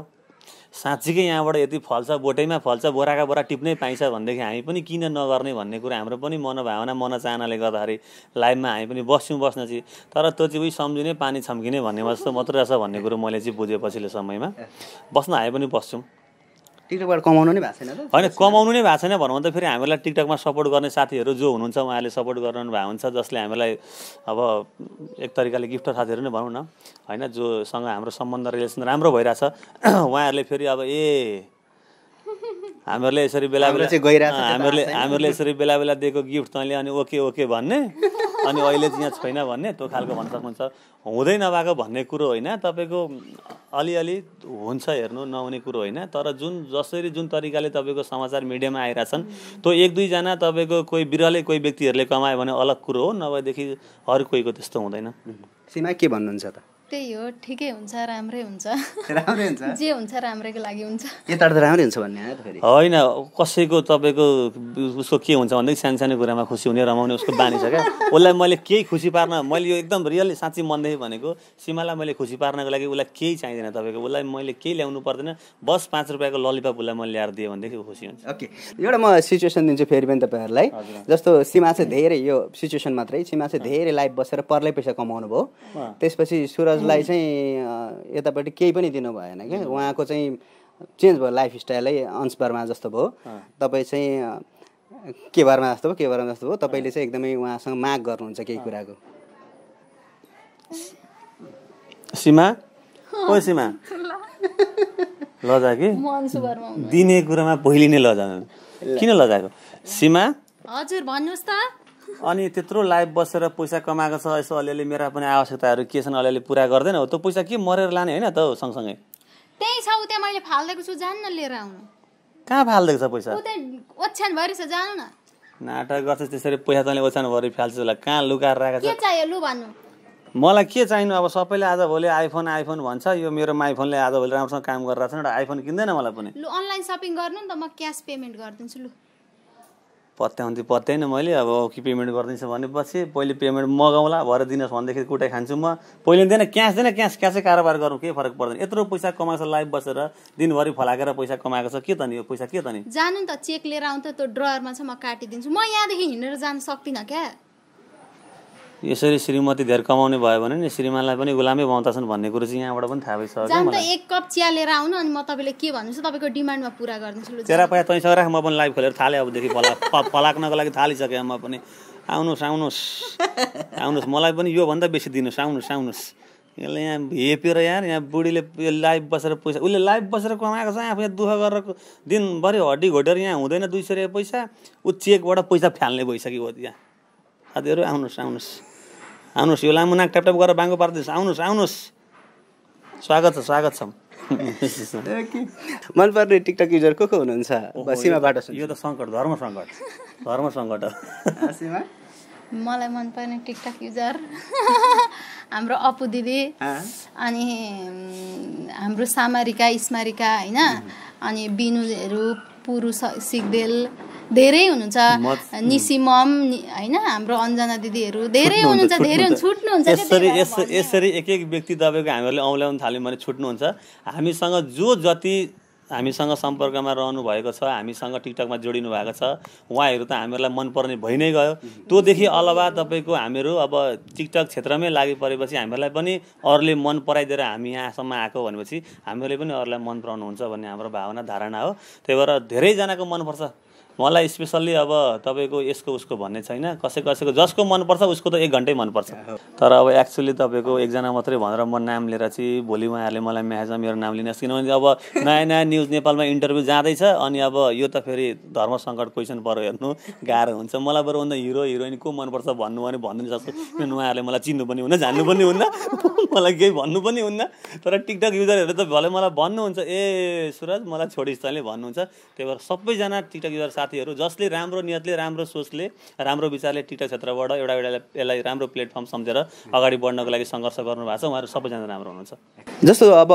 साँच्चीकै यहाँबाट यति फल्छ बोटैमा फल्छ बोराका बोरा टिप्नै पाइन्छ भनेदेखि हामी पनि किन नगर्ने भन्ने कुरा हाम्रो पनि मनोभावना मनचाहनाले गर्दाखेरि लाइभमा हामी पनि बस्यौँ बस्न चाहिँ तर त्यो चाहिँ उयो सम्झिने पानी छम्किने भन्ने जस्तो मात्रै रहेछ भन्ने कुरो मैले चाहिँ बुझेँ पछिल्लो समयमा बस्न हामी पनि बस्छौँ टिकटकबाट कमाउनु नै भएको छैन होइन कमाउनु नै भएको छैन भनौँ त फेरि हामीलाई टिकटकमा सपोर्ट गर्ने साथीहरू जो हुनुहुन्छ उहाँले सपोर्ट गर्नु भएको हुन्छ जसले हामीलाई अब एक तरिकाले गिफ्ट साथीहरू नै भनौँ न होइन जोसँग हाम्रो सम्बन्ध रिलेसन राम्रो भइरहेछ उहाँहरूले फेरि अब ए हामीहरूले यसरी बेला बेला हामीहरूले हामीहरूले यसरी बेला बेला दिएको गिफ्ट तैँले अनि ओके ओके भन्ने अनि अहिले चाहिँ यहाँ छैन भन्ने त्यो खालको भन्न सक्नुहुन्छ हुँदै नभएको भन्ने कुरो होइन तपाईँको अलिअलि हुन्छ हेर्नु नहुने कुरो होइन तर जुन जसरी जुन तरिकाले तपाईँको समाचार मिडियामा आइरहेछन् त्यो एक दुईजना तपाईँको कोही बिरलै कोही व्यक्तिहरूले कमायो भने अलग कुरो हो नभएदेखि अरू कोहीको त्यस्तो हुँदैन सिमा के भन्नुहुन्छ त त्यही हो ठिकै हुन्छ राम्रै हुन्छ राम्रै हुन्छ जे हुन्छ राम्रैको लागि हुन्छ यताबाट त राम्रै हुन्छ भन्ने होइन कसैको तपाईँको उसको के हुन्छ भन्दै सानो सानो कुरामा खुसी हुने रमाउने उसको बानी छ क्या उसलाई मैले केही खुसी पार्न मैले यो एकदम रियल्ली साँच्ची मनदेखि भनेको सीमालाई मैले खुसी पार्नको लागि उसलाई केही चाहिँदैन तपाईँको उसलाई मैले केही ल्याउनु पर्दैन बस पाँच रुपियाँको ललिपप उसलाई मैले ल्याएर दिएँ भनेदेखि खुसी हुन्छ ओके एउटा म सिचुएसन दिन्छु फेरि पनि तपाईँहरूलाई जस्तो सीमा चाहिँ धेरै यो सिचुएसन मात्रै सीमा चाहिँ धेरै लाइफ बसेर पर्लै पैसा कमाउनु भयो त्यसपछि सुरज युवराजलाई चाहिँ यतापट्टि केही पनि दिनु भएन कि उहाँको चाहिँ चेन्ज भयो लाइफ स्टाइलै अंश वर्मा जस्तो भयो तपाईँ चाहिँ के बारेमा जस्तो भयो के बारेमा जस्तो भयो तपाईँले चाहिँ एकदमै उहाँसँग माग गर्नुहुन्छ केही कुराको सीमा ओ सीमा लजा कि दिने कुरामा पहिले नै लजा किन लजाएको सीमा हजुर भन्नुहोस् त अनि त्यत्रो लाइफ बसेर पैसा कमाएको छ यसो अलिअलि मेरा पनि आवश्यकताहरू के छन् अलिअलि पुरा गर्दैन हो त्यो पैसा के मरेर लाने होइन त सँगसँगै त्यही छ उता मैले फाल्देको छु न लिएर आउनु कहाँ फालिदिएको छ पैसा ओछ्यान भरि छ जानु न नाटक गर्छ त्यसरी पैसा तैँले ओछ्यान भरि फाल्छ कहाँ लुगाएर राखेको छ चाहियो लु भन्नु मलाई के चाहिनु अब सबैले आज भोलि आइफोन आइफोन भन्छ यो मेरो आइफोनले आज भोलि राम्रोसँग काम गरिरहेको छ एउटा आइफोन किन्दैन मलाई पनि लु अनलाइन सपिङ गर्नु नि त म क्यास पेमेन्ट गरिदिन्छु लु पत्याउँथ्यो पत्याएन मैले अब कि पेमेन्ट गरिदिन्छु भनेपछि पहिले पेमेन्ट मगाउँला भएर दिनुहोस् भनेदेखि कुटाइ खान्छु म पहिले दिएन क्यास दिएन क्यास क्यासै कारोबार गरौँ केही फरक पर्दैन यत्रो पैसा कमाएको छ लाइभ बसेर दिनभरि फलाकेर पैसा कमाएको छ के त नि यो पैसा के त नि जानु नि त चेक लिएर आउँथ्यो त्यो ड्रयरमा छ म काटिदिन्छु म यहाँदेखि हिँडेर जान सक्दिनँ क्या यसरी श्रीमती धेर कमाउने भयो भने नि श्रीमानलाई पनि गुलामै छन् भन्ने कुरो चाहिँ यहाँबाट पनि थाहा भइसक्यो एक कप चिया लिएर आउनु अनि म तपाईँले के भन्नुहोस् तपाईँको डिमान्डमा पुरा गर्नुहोस् तेरा पैसा तैसँग राख म पनि लाइभ खोलेर थालेँ अबदेखि पला पलाक्नको लागि थालिसकेँ म पनि आउनुहोस् आउनुहोस् आउनुहोस् मलाई पनि योभन्दा बेसी दिनुहोस् आउनुहोस् आउनुहोस् यसले यहाँ हेपेर यहाँ यहाँ बुढीले लाइभ बसेर पैसा उसले लाइभ बसेर कमाएको छ आफू यहाँ दुःख गरेर दिनभरि हड्डी घोटेर यहाँ हुँदैन दुई सय रुपियाँ पैसा ऊ चेकबाट पैसा फाल्ने भइसक्यो यहाँ साथीहरू आउनुहोस् आउनुहोस् आउनुहोस् यो लामो नाक ट्यापट्याप गरेर बाङ्गो पार्दैछ आउनुहोस् आउनुहोस् स्वागत छ स्वागत छ मनपर्ने टिकटक युजर को को हुनुहुन्छ यो त सङ्कट धर्म सङ्कट धर्म सङ्कट मलाई मनपर्ने टिकटक युजर हाम्रो अपु दिदी अनि हाम्रो सामारिका स्मारिका होइन अनि बिनुहरू पुरुष सिग्देल धेरै हुनुहुन्छ निसिमम होइन हाम्रो अन्जना दिदीहरू धेरै हुनुहुन्छ धेरै छुट्नुहुन्छ यसरी यसरी एक एक व्यक्ति तपाईँको हामीहरूले औँल्याउनु थाल्यौँ भने छुट्नुहुन्छ हामीसँग जो जति हामीसँग सम्पर्कमा रहनु भएको छ हामीसँग टिकटकमा जोडिनु भएको छ उहाँहरू त हामीहरूलाई मनपर्ने भइ नै गयो त्योदेखि अलावा तपाईँको हामीहरू अब टिकटक क्षेत्रमै लागि परेपछि हामीहरूलाई पनि अरूले मन पराइदिएर हामी यहाँसम्म आएको भनेपछि हामीहरूले पनि अरूलाई मन पराउनुहुन्छ भन्ने हाम्रो भावना धारणा हो त्यही भएर धेरैजनाको मनपर्छ मलाई स्पेसल्ली अब तपाईँको यसको उसको भन्ने छैन कसै कसैको जसको मनपर्छ उसको त एक घन्टै मनपर्छ तर अब एक्चुली तपाईँको एकजना मात्रै भनेर म नाम लिएर चाहिँ भोलि उहाँहरूले मलाई म्यासेजमा मेरो नाम लिनुहोस् किनभने अब नयाँ नयाँ न्युज नेपालमा इन्टरभ्यू जाँदैछ अनि अब यो त फेरि धर्म सङ्कट क्वेसन पर हेर्नु गाह्रो हुन्छ मलाई बरु भन्दा हिरो हिरोइन को मनपर्छ भन्नु भने भनिदिनु सक्छु किनभने उहाँहरूले मलाई चिन्नु पनि हुन्न जान्नु पनि हुन्न मलाई केही भन्नु पनि हुन्न तर टिकटक युजरहरू त भले मलाई भन्नुहुन्छ ए सुरज मलाई छोडिस् तैँले भन्नुहुन्छ त्यही भएर सबैजना टिकटक युजर साथीहरू जसले राम्रो नियतले राम्रो सोचले राम्रो विचारले टिकटक क्षेत्रबाट एउटा एउटा यसलाई राम्रो प्लेटफर्म सम्झेर अगाडि बढ्नको लागि सङ्घर्ष गर्नुभएको छ उहाँहरू सबैजना राम्रो हुनुहुन्छ जस्तो अब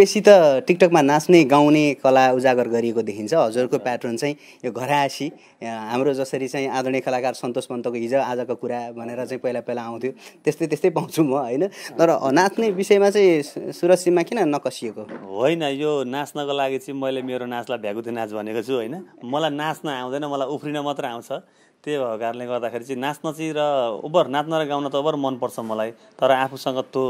बेसी त टिकटकमा नाच्ने गाउने कला उजागर गरिएको देखिन्छ हजुरको प्याटर्न चाहिँ यो घरासी हाम्रो जसरी चाहिँ आधुनिक कलाकार सन्तोष पन्तको हिजो आजको कुरा भनेर चाहिँ पहिला पहिला आउँथ्यो त्यस्तै त्यस्तै पाउँछु म होइन तर नाच्ने विषयमा चाहिँ सुरज किन नकसिएको होइन यो नाच्नको लागि चाहिँ मैले मेरो नाचलाई भ्यागुती नाच भनेको छु होइन मलाई नाच नाच्न आउँदैन मलाई उफ्रिन मात्र आउँछ त्यही भएको कारणले गर्दाखेरि चाहिँ नाच्न चाहिँ र उबर नाच्न र गाउन त ओभर मनपर्छ मलाई तर आफूसँग त्यो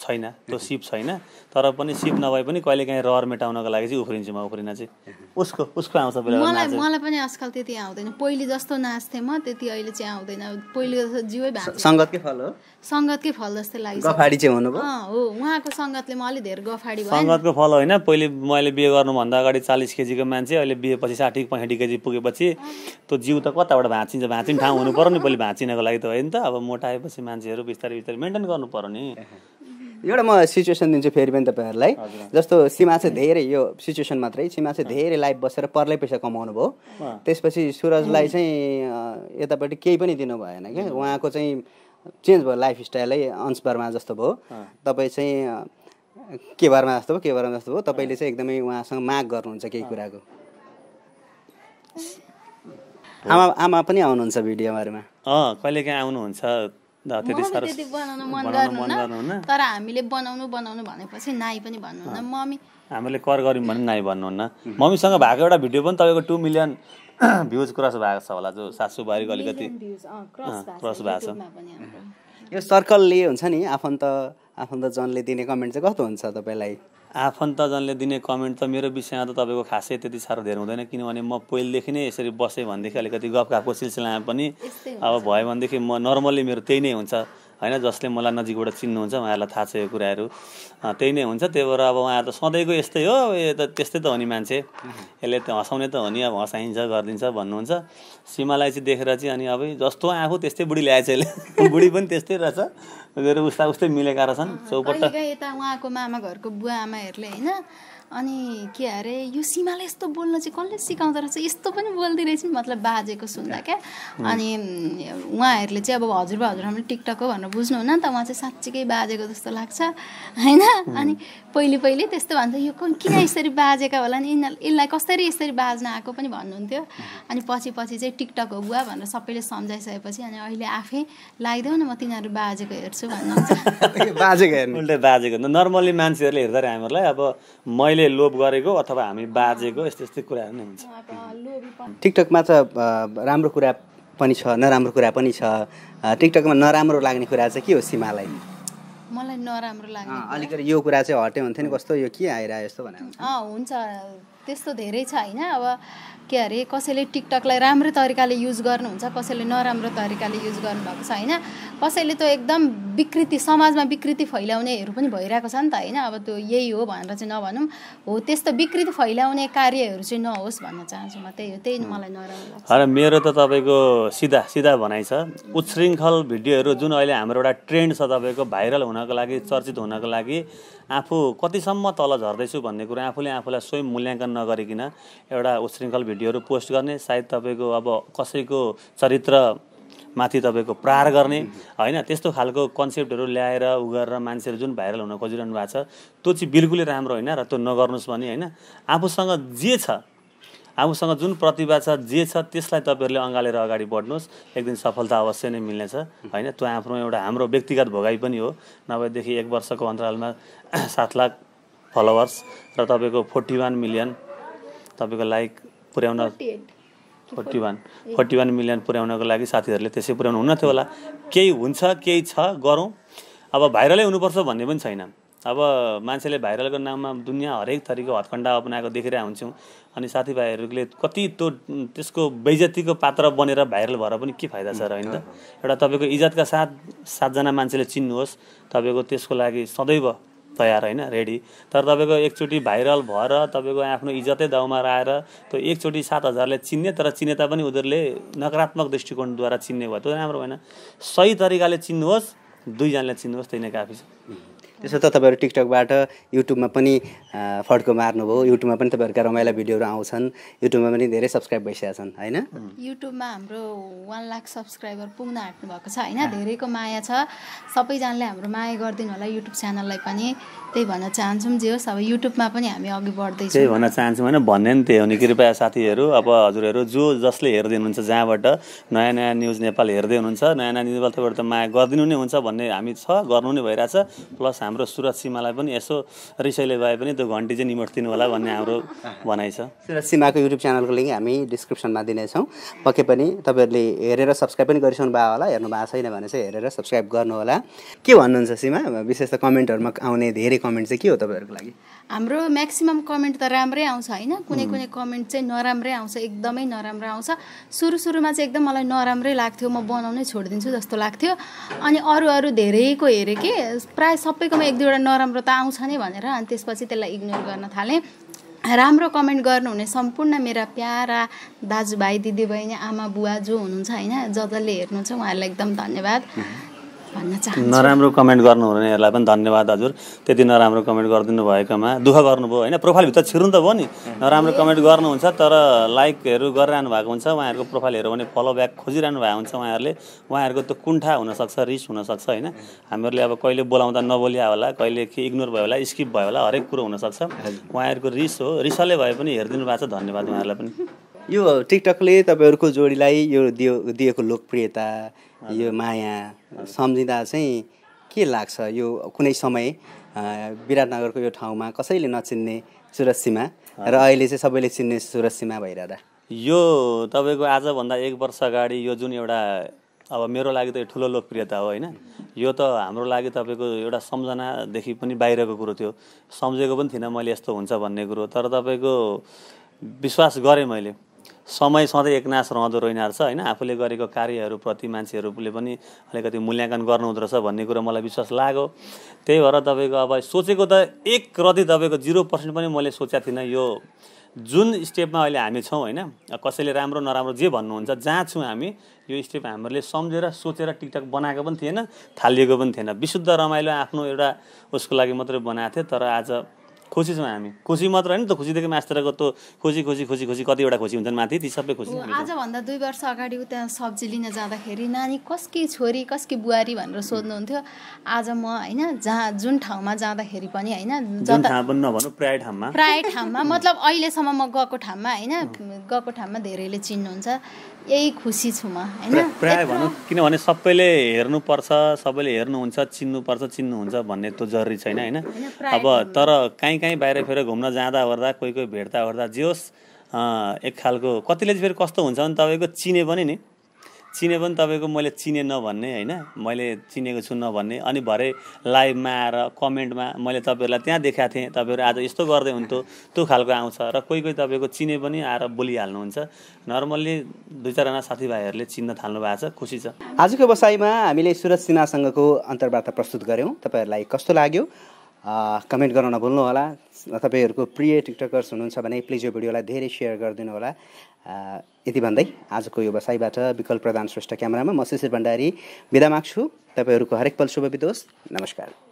छैन त्यो सिप छैन तर पनि सिप नभए पनि कहिले काहीँ रहर मेटाउनको लागि चाहिँ उफ्रिन्छु म उफ्रिन चाहिँ उसको उसको आउँछ मलाई मलाई पनि आजकल त्यति आउँदैन पहिले जस्तो नाच्थेँ म त्यति अहिले चाहिँ आउँदैन पहिले जस्तो जिउै सङ्गतकै फल हो सङ्गतकै फल जस्तै लाग्छ गफाडी चाहिँ हुनु हो उहाँको सङ्गतले म अलिक धेरै गफाडी सङ्गतको फल होइन पहिले मैले बिहे गर्नुभन्दा अगाडि चालिस केजीको मान्छे अहिले बिहेपछि साठी पैँसठी केजी पुगेपछि त्यो जिउ त कताबाट भाँचिन्छ भाँचिने ठाउँ हुनु पऱ्यो नि पहिले भाँचिनको लागि त होइन त अब मोटाएपछि मान्छेहरू बिस्तारै बिस्तारै मेन्टेन गर्नु पऱ्यो नि एउटा म सिचुएसन दिन्छु फेरि पनि तपाईँहरूलाई जस्तो सीमा चाहिँ धेरै यो सिचुएसन मात्रै सीमा चाहिँ धेरै लाइफ बसेर पर्लै पैसा कमाउनु भयो त्यसपछि सुरजलाई चाहिँ यतापट्टि केही पनि दिनु भएन क्या उहाँको चाहिँ चेन्ज भयो लाइफ स्टाइलै अंशबारमा जस्तो भयो तपाईँ चाहिँ के बारमा जस्तो भयो के बारेमा जस्तो भयो तपाईँले चाहिँ एकदमै उहाँसँग माग गर्नुहुन्छ केही कुराको आमा आमा पनि आउनुहुन्छ भिडियोहरूमा कहिलेकाहीँ आउनुहुन्छ त्यति बनाउनु मन गर्नुहुन्न तर हामीले बनाउनु बनाउनु भनेपछि नाइ पनि भन्नुहुन्न मम्मी हामीले कर गऱ्यौँ भने नाइ भन्नुहुन्न मम्मीसँग भएको एउटा भिडियो पनि तपाईँको टु मिलियन भ्युज क्रस भएको छ होला जो सासूबारीको अलिकति क्रस भएको छ यो सर्कलले हुन्छ नि आफन्त आफन्तजनले दिने कमेन्ट चाहिँ कस्तो हुन्छ तपाईँलाई आफन्तजनले दिने कमेन्ट त मेरो विषयमा त तपाईँको खासै त्यति साह्रो धेरै हुँदैन किनभने म पहिलेदेखि नै यसरी बसेँ भनेदेखि अलिकति गफगाफको सिलसिलामा पनि अब भयो भनेदेखि म नर्मल्ली मेरो त्यही नै हुन्छ होइन जसले मलाई नजिकबाट चिन्नुहुन्छ उहाँहरूलाई थाहा छ यो कुराहरू त्यही नै हुन्छ त्यही भएर अब उहाँहरू त सधैँको यस्तै हो यो त त्यस्तै त हो नि मान्छे यसले त हँसाउने त हो नि अब हँसाइन्छ गरिदिन्छ भन्नुहुन्छ सीमालाई चाहिँ देखेर चाहिँ अनि अब जस्तो आफू त्यस्तै बुढी ल्याएछ यसले बुढी पनि त्यस्तै रहेछ उस्ता उस्तै मिलेका रहेछन् चौपट यता उहाँको मामा घरको बुवा आमाहरूले होइन अनि के अरे यो सीमाले यस्तो बोल्न चाहिँ कसले सिकाउँदो रहेछ यस्तो पनि बोल्दै नि मतलब बाजेको सुन्दा क्या अनि उहाँहरूले चाहिँ अब हजुरबा हजुरआमाले टिकटक हो भनेर बुझ्नुहुन्न नि त उहाँ चाहिँ साँच्चीकै बाजेको जस्तो लाग्छ होइन अनि पहिले पहिले त्यस्तो भन्छ यो किन यसरी बाजेका होला नि यिनीहरू यसलाई कसरी यसरी बाज्न आएको पनि भन्नुहुन्थ्यो अनि पछि पछि चाहिँ टिकटक हो बुवा भनेर सबैले सम्झाइसकेपछि अनि अहिले आफै लगाइदेऊ न म तिनीहरू बाजेको हेर्छु भन्नुहुन्छ बाजेको हेर्नु बाजेको नर्मल्ली मान्छेहरूले हेर्दाखेरि हामीहरूलाई अब मैले हामीले लोभ गरेको अथवा हामी बाजेको यस्तो यस्तै कुराहरू नै हुन्छ टिकटकमा त राम्रो कुरा पनि छ नराम्रो कुरा पनि छ टिकटकमा नराम्रो लाग्ने कुरा चाहिँ के हो सीमालाई मलाई नराम्रो लाग्ने अलिकति यो कुरा चाहिँ हट्यो हुन्थ्यो नि कस्तो यो के आइरह्यो यस्तो भनेर हुन्छ त्यस्तो धेरै छ होइन अब के अरे कसैले टिकटकलाई राम्रो तरिकाले युज गर्नुहुन्छ कसैले नराम्रो तरिकाले युज गर्नुभएको छ होइन कसैले त एकदम विकृति समाजमा विकृति फैलाउनेहरू पनि भइरहेको छ नि त होइन अब त्यो यही हो भनेर चाहिँ नभनौँ हो त्यस्तो विकृति फैलाउने कार्यहरू चाहिँ नहोस् भन्न चाहन्छु म त्यही हो त्यही मलाई नराम्रो मेरो त तपाईँको सिधा सिधा भनाइ छ उच्छृङ्खल भिडियोहरू जुन अहिले हाम्रो एउटा ट्रेन्ड छ तपाईँको भाइरल हुनको लागि चर्चित हुनको लागि आफू कतिसम्म तल झर्दैछु भन्ने कुरा आफूले आफूलाई स्वयं मूल्याङ्कन नगरिकन एउटा उश्रृङ्खल भिडियोहरू पोस्ट गर्ने सायद तपाईँको अब कसैको चरित्र माथि तपाईँको प्रहार गर्ने होइन त्यस्तो खालको कन्सेप्टहरू ल्याएर उ गरेर मान्छेहरू जुन भाइरल हुन खोजिरहनु भएको छ त्यो चाहिँ बिल्कुलै राम्रो होइन र त्यो नगर्नुहोस् भने होइन आफूसँग जे छ आफूसँग जुन प्रतिभा छ जे छ त्यसलाई तपाईँहरूले अँगालेर अगाडि बढ्नुहोस् एक दिन सफलता अवश्य नै मिल्नेछ होइन त्यो आफ्नो एउटा हाम्रो व्यक्तिगत भोगाई पनि हो नभएदेखि एक वर्षको अन्तरालमा सात लाख फलोवर्स र तपाईँको फोर्टी वान मिलियन तपाईँको लाइक पुर्याउन forty one forty one million पुर्याउनको लागि साथीहरूले त्यसै पुर्याउनु हुन्न थियो होला केही हुन्छ केही छ गरौँ अब भाइरलै हुनुपर्छ भन्ने पनि छैन अब मान्छेले भाइरलको नाममा दुनियाँ हरेक थरीको हत्कण्डा अपनाएको देखिरहेको हुन्छौँ अनि साथीभाइहरूले कति त्यो त्यसको बेजतीको पात्र बनेर भाइरल भएर पनि के फाइदा छ र होइन त एउटा तपाईँको इज्जतका साथ सातजना मान्छेले चिन्नुहोस् तपाईँको त्यसको लागि सदैव तयार होइन रेडी तर तपाईँको एकचोटि भाइरल भएर तपाईँको आफ्नो इज्जतै दाउमा आएर त्यो एकचोटि सात हजारले चिन्ने तर चिने तापनि उनीहरूले नकारात्मक दृष्टिकोणद्वारा चिन्ने भयो त्यो राम्रो भएन सही तरिकाले चिन्नुहोस् दुईजनाले चिन्नुहोस् त्यही नै काफी छ त्यसो त तपाईँहरू टिकटकबाट युट्युबमा पनि फड्को मार्नुभयो युट्युबमा पनि तपाईँहरूका रमाइला भिडियोहरू आउँछन् युट्युबमा पनि धेरै सब्सक्राइब भइसकेका छन् होइन युट्युबमा हाम्रो वान लाख सब्सक्राइबर पुग्न आँट्नु भएको छ होइन धेरैको माया छ सबैजनाले हाम्रो माया गरिदिनु होला युट्युब च्यानललाई पनि त्यही भन्न चाहन्छौँ जे होस् अब युट्युबमा पनि हामी अघि बढ्दैछौँ त्यही भन्न चाहन्छौँ होइन भन्ने नि त्यही हो नि कृपया साथीहरू अब हजुरहरू जो जसले हेर्दै हुनुहुन्छ जहाँबाट नयाँ नयाँ न्युज नेपाल हेर्दै हुनुहुन्छ नयाँ नयाँ न्युज नेपाल तपाईँहरू त माया गरिदिनु नै हुन्छ भन्ने हामी छ गर्नु नै भइरहेछ प्लस हामी हाम्रो सुरज सीमालाई पनि यसो रिसैले भए पनि त्यो घन्टी चाहिँ निमर्तिनु होला भन्ने हाम्रो भनाइ छ सुरज सीमाको युट्युब च्यानलको लिङ्क हामी डिस्क्रिप्सनमा दिनेछौँ पक्कै पनि तपाईँहरूले हेरेर सब्सक्राइब पनि गरिसक्नु भएको होला हेर्नु भएको छैन भने चाहिँ हेरेर सब्सक्राइब होला के भन्नुहुन्छ सीमा विशेष त कमेन्टहरूमा आउने धेरै कमेन्ट चाहिँ के हो तपाईँहरूको लागि हाम्रो म्याक्सिमम् कमेन्ट त राम्रै आउँछ होइन कुनै कुनै कमेन्ट चाहिँ नराम्रै आउँछ एकदमै नराम्रो आउँछ सुरु सुरुमा चाहिँ एकदम मलाई नराम्रै लाग्थ्यो म बनाउनै छोडिदिन्छु जस्तो लाग्थ्यो अनि अरू अरू धेरैको हेरेँ कि प्रायः सबैको कमेन्टमा एक दुईवटा नराम्रो त आउँछ नै भनेर अनि त्यसपछि त्यसलाई इग्नोर गर्न थालेँ राम्रो कमेन्ट गर्नुहुने सम्पूर्ण मेरा प्यारा दाजुभाइ दिदीबहिनी आमा बुवा जो हुनुहुन्छ होइन जसले हेर्नुहुन्छ उहाँहरूलाई एकदम धन्यवाद नराम्रो कमेन्ट गर्नुहुनेहरूलाई पनि धन्यवाद हजुर त्यति नराम्रो कमेन्ट गरिदिनु भएकोमा दुःख गर्नुभयो होइन प्रोफाइलभित्र छिर्नु त भयो नि नराम्रो कमेन्ट गर्नुहुन्छ तर लाइकहरू गरिरहनु भएको हुन्छ उहाँहरूको प्रोफाइल हेऱ्यो भने फलो ब्याक खोजिरहनु भएको हुन्छ उहाँहरूले उहाँहरूको त्यो कुण्ठा हुनसक्छ रिस हुनसक्छ होइन हामीहरूले अब कहिले बोलाउँदा नबोलिया होला कहिले के इग्नोर भयो होला स्किप भयो होला हरेक कुरो हुनसक्छ उहाँहरूको रिस हो रिसले भए पनि हेरिदिनु भएको छ धन्यवाद उहाँहरूलाई पनि यो टिकटकले तपाईँहरूको जोडीलाई यो दियो दिएको लोकप्रियता यो माया सम्झिँदा चाहिँ के लाग्छ यो कुनै समय विराटनगरको यो ठाउँमा कसैले नचिन्ने सुरज र अहिले चाहिँ सबैले चिन्ने सुरज सीमा भइरहँदा यो तपाईँको आजभन्दा एक वर्ष अगाडि यो जुन एउटा अब मेरो लागि त यो ठुलो लोकप्रियता हो होइन यो त हाम्रो लागि तपाईँको एउटा सम्झनादेखि पनि बाहिरको कुरो थियो सम्झेको पनि थिइनँ मैले यस्तो हुन्छ भन्ने कुरो तर तपाईँको विश्वास गरेँ मैले समय सधैँ एकनाश रहँदो रहेन रहेछ होइन आफूले गरेको कार्यहरूप्रति मान्छेहरूले पनि अलिकति मूल्याङ्कन गर्नुहुँदो रहेछ भन्ने कुरो मलाई विश्वास लाग्यो त्यही भएर तपाईँको अब सोचेको त एक रति तपाईँको जिरो पर्सेन्ट पनि मैले सोचेको थिइनँ यो जुन स्टेपमा अहिले हामी छौँ होइन कसैले राम्रो नराम्रो जे भन्नुहुन्छ जहाँ छौँ हामी यो स्टेप हामीले सम्झेर सोचेर टिकटक बनाएको पनि थिएन थालिएको पनि थिएन विशुद्ध रमाइलो आफ्नो एउटा उसको लागि मात्रै बनाएको थिएँ तर आज खुसी छौँ हामी खुसी मात्र होइन त खुसीदेखि मास्तरको त्यो खुसी खुसी खुसी खुसी कतिवटा खुसी हुन्छन् माथि ती सबै खुसी आजभन्दा दुई वर्ष अगाडि त्यहाँ सब्जी लिन जाँदाखेरि नानी कसकी छोरी कसकी बुहारी भनेर सोध्नुहुन्थ्यो आज म होइन जहाँ जुन ठाउँमा जाँदाखेरि पनि होइन प्राय ठाउँमा प्राय ठाउँमा मतलब अहिलेसम्म म गएको ठाउँमा होइन गएको ठाउँमा धेरैले चिन्नुहुन्छ यही खुसी छु म होइन प्रायः भनौँ किनभने सबैले हेर्नुपर्छ सबैले हेर्नुहुन्छ चिन्नुपर्छ चिन्नुहुन्छ भन्ने त जरुरी छैन होइन अब तर काहीँ काहीँ बाहिर फेर घुम्न जाँदा ओर्दा कोही कोही भेट्दा ओर्दा जे होस् एक खालको कतिले फेरि कस्तो हुन्छ भने तपाईँको चिने पनि नि चिने पनि तपाईँको मैले चिने नभन्ने होइन मैले चिनेको छु नभन्ने अनि भरे लाइभमा आएर कमेन्टमा मैले तपाईँहरूलाई त्यहाँ देखाएको थिएँ तपाईँहरू आज यस्तो गर्दै हुन्थ्यो त्यो खालको आउँछ र कोही कोही तपाईँको चिने पनि आएर बोलिहाल्नुहुन्छ नर्मल्ली दुई चारजना साथीभाइहरूले चिन्न थाल्नु भएको छ खुसी छ आजको बसाइमा हामीले सुरज सिन्हासँगको अन्तर्वार्ता प्रस्तुत गऱ्यौँ तपाईँहरूलाई कस्तो लाग्यो कमेन्ट गर्न नभुल्नुहोला तपाईँहरूको प्रिय टिकटकर्स हुनुहुन्छ भने प्लिज यो भिडियोलाई धेरै सेयर गरिदिनु होला यति भन्दै आजको यो बसाइबाट विकल्प प्रधान श्रेष्ठ क्यामेरामा म शिशिर भण्डारी विदा माग्छु तपाईँहरूको हरेक पल शुभ नमस्कार